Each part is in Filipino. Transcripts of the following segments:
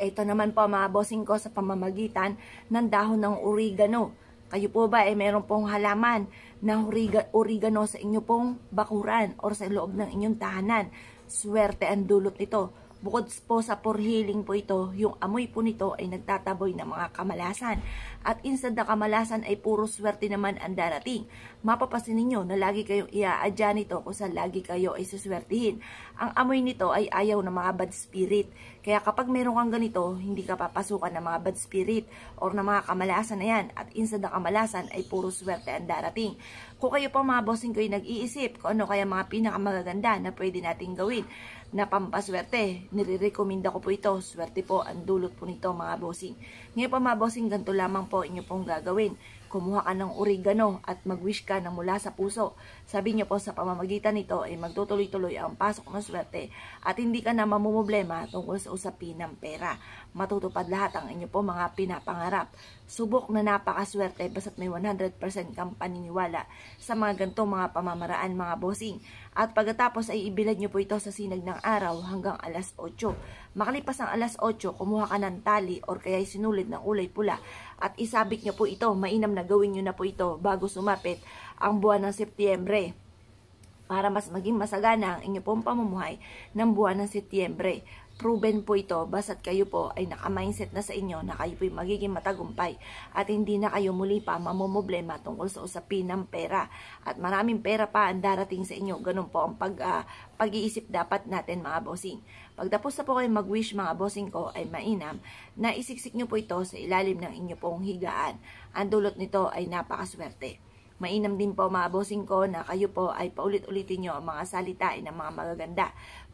Ito naman po mga bossing ko sa pamamagitan ng dahon ng oregano. Kayo po ba ay eh, meron pong halaman ng oregano sa inyo pong bakuran or sa loob ng inyong tahanan? Swerte ang dulot nito. Bukod po sa for healing po ito, yung amoy po nito ay nagtataboy ng mga kamalasan. At instead na kamalasan ay puro swerte naman ang darating. Mapapasin ninyo na lagi kayong iaadya nito kung sa lagi kayo ay suswertihin. Ang amoy nito ay ayaw ng mga bad spirit. Kaya kapag meron kang ganito, hindi ka papasukan ng mga bad spirit or ng mga kamalasan na yan. At instead na kamalasan ay puro swerte ang darating. Kung kayo pa mga bossing ko ay nag-iisip kung ano kaya mga pinakamagaganda na pwede nating gawin, na pampaswerte. Nirirekomenda ko po ito. Swerte po ang dulot po nito mga bossing. Ngayon po mga bossing, ganito lamang po inyo pong gagawin kumuha ka ng oregano at magwish ka ng mula sa puso. Sabi niyo po sa pamamagitan nito ay eh, magtutuloy-tuloy ang pasok ng swerte at hindi ka na mamumblema tungkol sa usapin ng pera. Matutupad lahat ang inyo po mga pinapangarap. Subok na napakaswerte basta't may 100% kang paniniwala sa mga gantong mga pamamaraan mga bossing. At pagkatapos ay ibilad niyo po ito sa sinag ng araw hanggang alas 8. Makalipas ang alas 8, kumuha ka ng tali or kaya sinulid ng ulay pula at isabik niyo po ito mainam na na gawin nyo na po ito bago sumapit ang buwan ng Setyembre para mas maging masagana ang inyo pong pamumuhay ng buwan ng Setyembre proven po ito basta't kayo po ay naka-mindset na sa inyo na kayo po ay magiging matagumpay at hindi na kayo muli pa mamumblema tungkol sa usapin ng pera at maraming pera pa ang darating sa inyo ganun po ang pag, uh, pag-iisip dapat natin mga bossing pagdapos na po kayo mag-wish mga bossing ko ay mainam na isiksik nyo po ito sa ilalim ng inyo pong higaan ang dulot nito ay napakaswerte Mainam din po mga bossing ko na kayo po ay paulit-ulitin nyo ang mga salitain ng mga magaganda.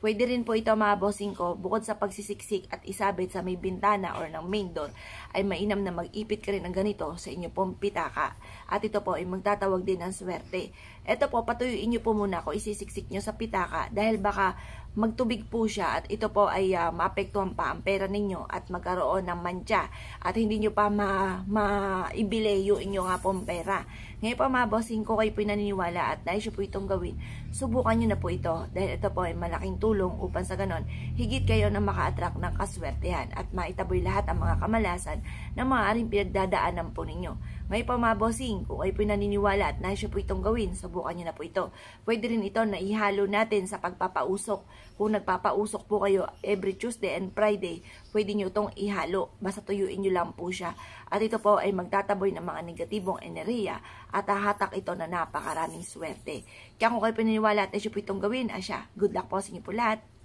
Pwede rin po ito mga bossing ko bukod sa pagsisiksik at isabit sa may bintana or ng main door ay mainam na mag-ipit ka rin ng ganito sa inyo pong pitaka. At ito po ay magtatawag din ng swerte. Ito po patuyuin nyo po muna kung isisiksik nyo sa pitaka dahil baka magtubig po siya at ito po ay uh, maapektuhan pa ang pera ninyo at magkaroon ng mantya at hindi nyo pa ma maibili yung inyo nga pong pera. Ngayon po mga bossing ko kayo po naniniwala at dahil siya po itong gawin, subukan nyo na po ito dahil ito po ay malaking tulong upang sa ganon higit kayo na maka-attract ng kaswertehan at maitaboy lahat ang mga kamalasan na maaaring pinagdadaanan po ninyo. May po mga kung ay po naniniwala at nais po itong gawin, subukan niyo na po ito. Pwede rin ito na ihalo natin sa pagpapausok. Kung nagpapausok po kayo every Tuesday and Friday, pwede niyo itong ihalo. Basta tuyuin niyo lang po siya. At ito po ay magtataboy ng mga negatibong enerhiya at hahatak ito na napakaraming swerte. Kaya kung kayo naniniwala at nais po itong gawin, asya, good luck po sa inyo po lahat.